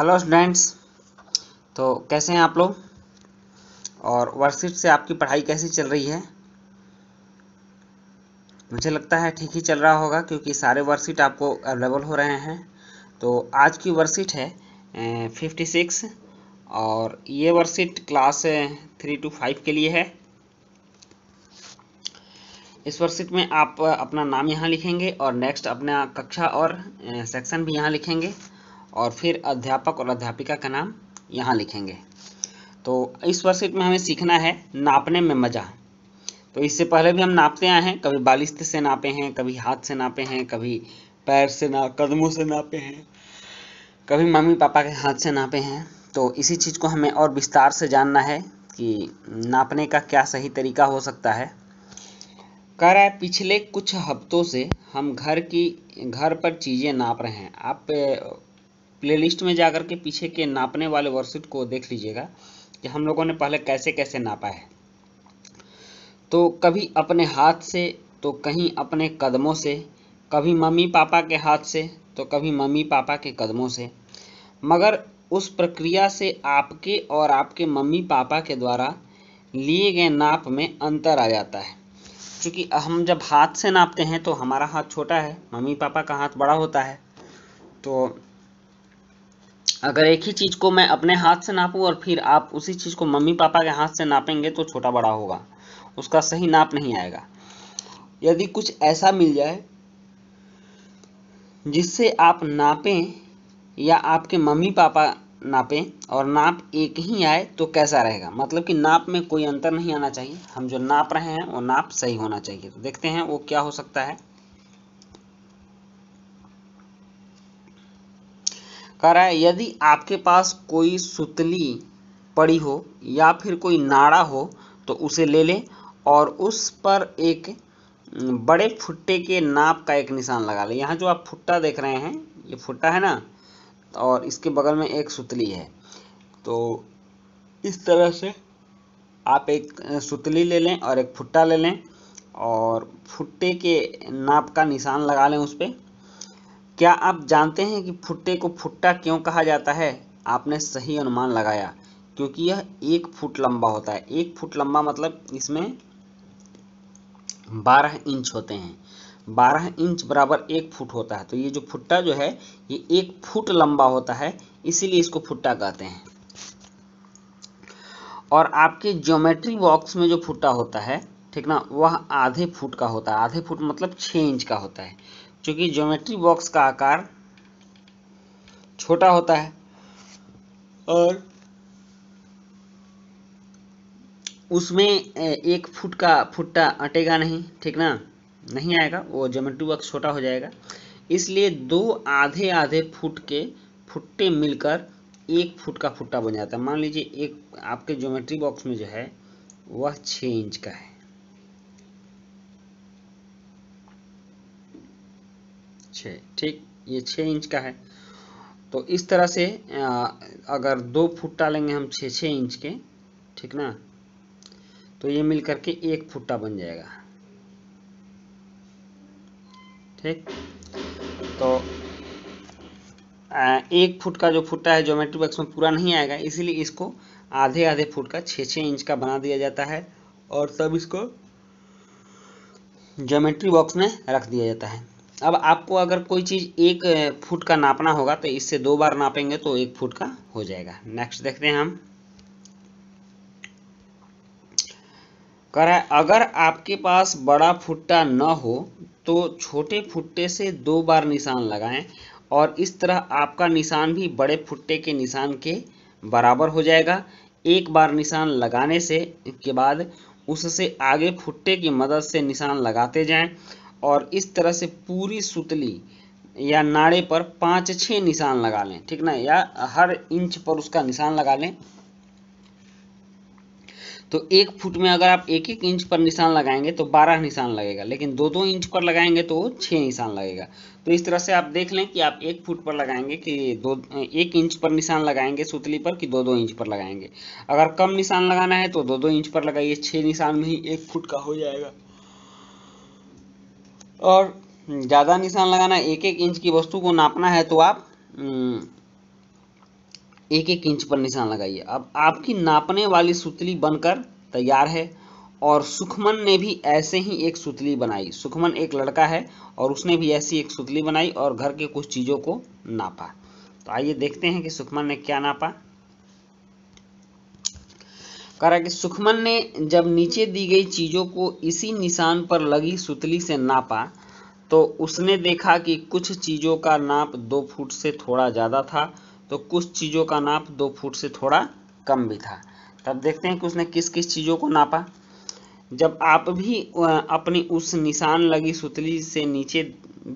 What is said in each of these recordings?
hello students तो कैसे हैं आप लोग और वर्कशीट से आपकी पढ़ाई कैसी चल रही है मुझे लगता है ठीक ही चल रहा होगा क्योंकि सारे वर्कशीट आपको अवेलेबल हो रहे हैं तो आज की वर्कशीट है फिफ्टी सिक्स और ये worksheet class three two five के लिए है इस वर्कशीट में आप अपना नाम यहाँ लिखेंगे और नेक्स्ट अपना कक्षा और सेक्शन भी यहाँ लिखेंगे और फिर अध्यापक और अध्यापिका का नाम यहाँ लिखेंगे तो इस वर्कशीट में हमें सीखना है नापने में मज़ा तो इससे पहले भी हम नापते आए हैं कभी बालिश से नापे हैं कभी हाथ से नापे हैं कभी पैर से ना कदमों से नापे हैं कभी मम्मी पापा के हाथ से नापे हैं तो इसी चीज़ को हमें और विस्तार से जानना है कि नापने का क्या सही तरीका हो सकता है कह रहा है पिछले कुछ हफ्तों से हम घर की घर पर चीज़ें नाप रहे हैं आप प्लेलिस्ट में जाकर के पीछे के नापने वाले वर्कशीट को देख लीजिएगा कि हम लोगों ने पहले कैसे कैसे नापा है तो कभी अपने हाथ से तो कहीं अपने कदमों से कभी मम्मी पापा के हाथ से तो कभी मम्मी पापा के कदमों से मगर उस प्रक्रिया से आपके और आपके मम्मी पापा के द्वारा लिए गए नाप में अंतर आ जाता है क्योंकि हम जब हाथ से नापते हैं तो हमारा हाथ छोटा है मम्मी पापा का हाथ बड़ा होता है तो अगर एक ही चीज़ को मैं अपने हाथ से नापूँ और फिर आप उसी चीज़ को मम्मी पापा के हाथ से नापेंगे तो छोटा बड़ा होगा उसका सही नाप नहीं आएगा यदि कुछ ऐसा मिल जाए जिससे आप नापें या आपके मम्मी पापा नापें और नाप एक ही आए तो कैसा रहेगा मतलब कि नाप में कोई अंतर नहीं आना चाहिए हम जो नाप रहे हैं वो नाप सही होना चाहिए तो देखते हैं वो क्या हो सकता है कह रहा है यदि आपके पास कोई सुतली पड़ी हो या फिर कोई नाड़ा हो तो उसे ले लें और उस पर एक बड़े फुट्टे के नाप का एक निशान लगा लें यहाँ जो आप फुट्टा देख रहे हैं ये फुट्टा है ना और इसके बगल में एक सुतली है तो इस तरह से आप एक सुतली ले लें और एक फुट्टा ले लें और फुट्टे के नाप का निशान लगा लें उस पर क्या आप जानते हैं कि फुट्टे को फुट्टा क्यों कहा जाता है आपने सही अनुमान लगाया क्योंकि यह एक फुट लंबा होता है एक फुट लंबा मतलब इसमें बारह इंच होते हैं बारह इंच बराबर एक फुट होता है तो ये जो फुट्टा जो है ये एक फुट लंबा होता है इसीलिए इसको फुट्टा कहते हैं और आपके ज्योमेट्री बॉक्स में जो फुट्टा होता है ठीक ना वह आधे फुट का होता है आधे फुट मतलब छः इंच का होता है क्योंकि ज्योमेट्री बॉक्स का आकार छोटा होता है और उसमें एक फुट का फुट्टा अटेगा नहीं ठीक ना नहीं आएगा वो ज्योमेट्री बॉक्स छोटा हो जाएगा इसलिए दो आधे आधे फुट के फुट्टे मिलकर एक फुट का फुट्टा बन जाता है मान लीजिए एक आपके ज्योमेट्री बॉक्स में जो है वह छः इंच का है छः ठीक ये छः इंच का है तो इस तरह से अगर दो फुट डालेंगे हम छः छः इंच के ठीक ना तो ये मिल करके एक फुट्टा बन जाएगा ठीक तो एक फुट का जो फुट्टा है ज्योमेट्री बॉक्स में पूरा नहीं आएगा इसीलिए इसको आधे आधे फुट का छः छः इंच का बना दिया जाता है और तब इसको ज्योमेट्री बॉक्स में रख दिया जाता है अब आपको अगर कोई चीज़ एक फुट का नापना होगा तो इससे दो बार नापेंगे तो एक फुट का हो जाएगा नेक्स्ट देखते हैं हम कर अगर आपके पास बड़ा फुट्टा न हो तो छोटे फुट्टे से दो बार निशान लगाएं और इस तरह आपका निशान भी बड़े फुट्टे के निशान के बराबर हो जाएगा एक बार निशान लगाने से के बाद उससे आगे फुट्टे की मदद से निशान लगाते जाएं और इस तरह से पूरी सुतली या नाड़े पर पाँच छः निशान लगा लें ठीक ना या हर इंच पर उसका निशान लगा लें तो एक फुट में अगर आप एक एक इंच पर निशान लगाएंगे तो बारह निशान लगेगा लेकिन दो दो इंच पर लगाएंगे तो छः निशान लगेगा तो इस तरह से आप देख लें कि आप एक फुट पर लगाएंगे कि दो एक इंच पर निशान लगाएंगे सुतली पर कि दो दो इंच पर लगाएंगे अगर कम निशान लगाना है तो दो दो इंच पर लगाइए छः निशान में ही एक फुट का हो जाएगा और ज़्यादा निशान लगाना एक एक इंच की वस्तु को नापना है तो आप हम्म, एक एक इंच पर निशान लगाइए अब आपकी नापने वाली सुतली बनकर तैयार है और सुखमन ने भी ऐसे ही एक सुतली बनाई सुखमन एक लड़का है और उसने भी ऐसी एक सुतली बनाई और घर के कुछ चीज़ों को नापा तो आइए देखते हैं कि सुखमन ने क्या नापा करा कि सुखमन ने जब नीचे दी गई चीज़ों को इसी निशान पर लगी सुतली से नापा तो उसने देखा कि कुछ चीज़ों का नाप दो फुट से थोड़ा ज़्यादा था तो कुछ चीज़ों का नाप दो फुट से थोड़ा कम भी था तब देखते हैं कि उसने किस किस चीज़ों को नापा जब आप भी अपनी उस निशान लगी सुतली से नीचे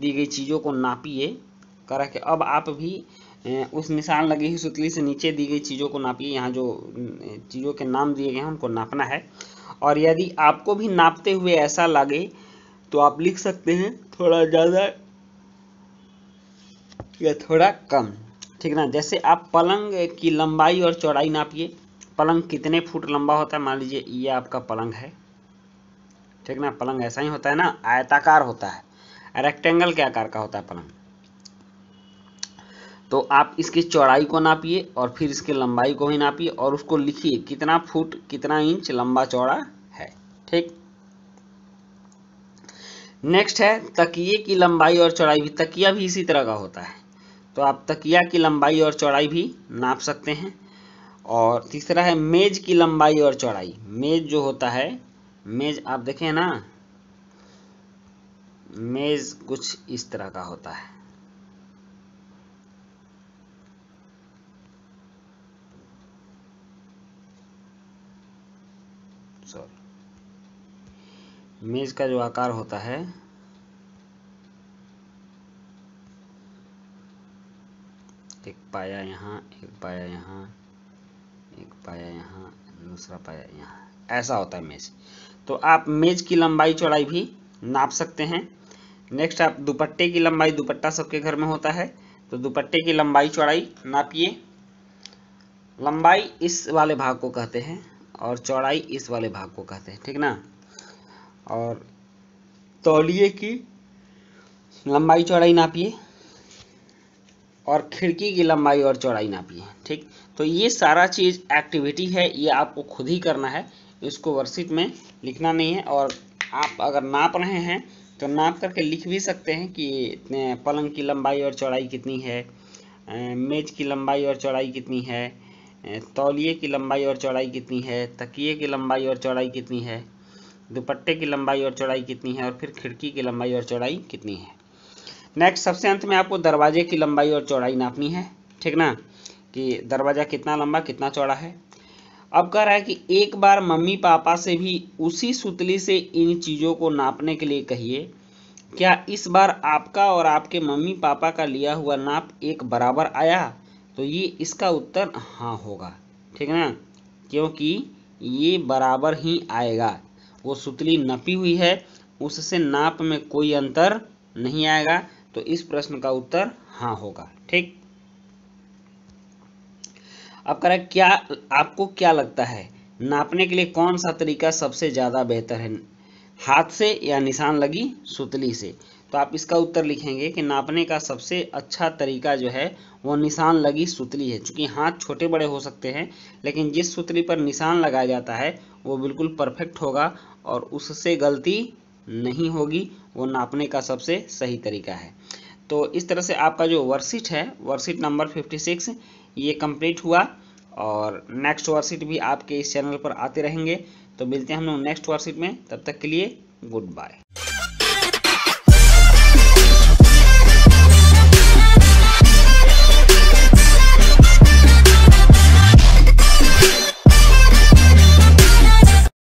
दी गई चीज़ों को नापिए करा कि अब आप भी उस निशान लगी हुई सुतली से नीचे दी गई चीज़ों को नापिए यहाँ जो चीज़ों के नाम दिए गए हैं उनको नापना है और यदि आपको भी नापते हुए ऐसा लगे तो आप लिख सकते हैं थोड़ा ज़्यादा या थोड़ा कम ठीक ना जैसे आप पलंग की लंबाई और चौड़ाई नापिए पलंग कितने फुट लंबा होता है मान लीजिए ये आपका पलंग है ठीक ना पलंग ऐसा ही होता है ना आयताकार होता है रेक्टेंगल के आकार का होता है पलंग तो आप इसकी चौड़ाई को नापिए और फिर इसकी लंबाई को भी नापिए और उसको लिखिए कितना फुट कितना इंच लंबा चौड़ा है ठीक नेक्स्ट है तकिए की लंबाई और चौड़ाई भी तकिया भी इसी तरह का होता है तो आप तकिया की लंबाई और चौड़ाई भी नाप सकते हैं और तीसरा है मेज की लंबाई और चौड़ाई मेज जो होता है मेज आप देखें ना मेज कुछ इस तरह का होता है मेज़ का जो आकार होता है एक पाया यहाँ एक पाया यहाँ एक पाया यहाँ दूसरा पाया यहाँ ऐसा होता है मेज तो आप मेज की लंबाई चौड़ाई भी नाप सकते हैं नेक्स्ट आप दुपट्टे की लंबाई दुपट्टा सबके घर में होता है तो दुपट्टे की लंबाई चौड़ाई नापिए लंबाई इस वाले भाग को कहते हैं और चौड़ाई इस वाले भाग को कहते हैं ठीक ना और तौलिए की लंबाई चौड़ाई नापिए और खिड़की की लंबाई और चौड़ाई नापिए ठीक तो ये सारा चीज़ एक्टिविटी है ये आपको खुद ही करना है इसको वर्षित में लिखना नहीं है और आप अगर नाप रहे हैं तो नाप करके लिख भी सकते हैं कि इतने पलंग की लंबाई और चौड़ाई कितनी है मेज की लंबाई और चौड़ाई कितनी है तौलिए की लंबाई और चौड़ाई कितनी है तकिए की लंबाई और चौड़ाई कितनी है दुपट्टे की लंबाई और चौड़ाई कितनी है और फिर खिड़की की लंबाई और चौड़ाई कितनी है नेक्स्ट सबसे अंत में आपको दरवाजे की लंबाई और चौड़ाई नापनी है ठीक ना कि दरवाज़ा कितना लंबा कितना चौड़ा है अब कह रहा है कि एक बार मम्मी पापा से भी उसी सुतली से इन चीज़ों को नापने के लिए कहिए क्या इस बार आपका और आपके मम्मी पापा का लिया हुआ नाप एक बराबर आया तो ये इसका उत्तर हाँ होगा ठीक ना क्योंकि ये बराबर ही आएगा वो सुतली नपी हुई है उससे नाप में कोई अंतर नहीं आएगा तो इस प्रश्न का उत्तर हाँ होगा ठीक अब करें क्या आपको क्या लगता है नापने के लिए कौन सा तरीका सबसे ज़्यादा बेहतर है हाथ से या निशान लगी सुतली से तो आप इसका उत्तर लिखेंगे कि नापने का सबसे अच्छा तरीका जो है वो निशान लगी सुतली है चूँकि हाथ छोटे बड़े हो सकते हैं लेकिन जिस सुतली पर निशान लगाया जाता है वो बिल्कुल परफेक्ट होगा और उससे गलती नहीं होगी वो नापने का सबसे सही तरीका है तो इस तरह से आपका जो वर्कशीट है वर्कशीट नंबर 56 ये कंप्लीट हुआ और नेक्स्ट वर्कशीट भी आपके इस चैनल पर आते रहेंगे तो मिलते हैं हम लोग नेक्स्ट वर्कशीट में तब तक के लिए गुड बाय